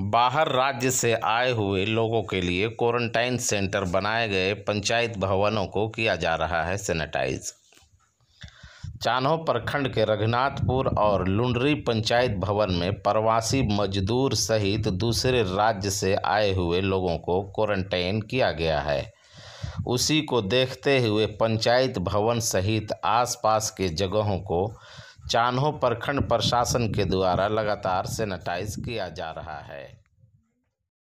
बाहर राज्य से आए हुए लोगों के लिए क्वारंटाइन सेंटर बनाए गए पंचायत भवनों को किया जा रहा है सैनिटाइज चान्हो प्रखंड के रघुनाथपुर और लुंडरी पंचायत भवन में प्रवासी मजदूर सहित दूसरे राज्य से आए हुए लोगों को क्वारंटाइन किया गया है उसी को देखते हुए पंचायत भवन सहित आसपास के जगहों को चान्हो प्रखंड प्रशासन के द्वारा लगातार सेनेटाइज किया जा रहा है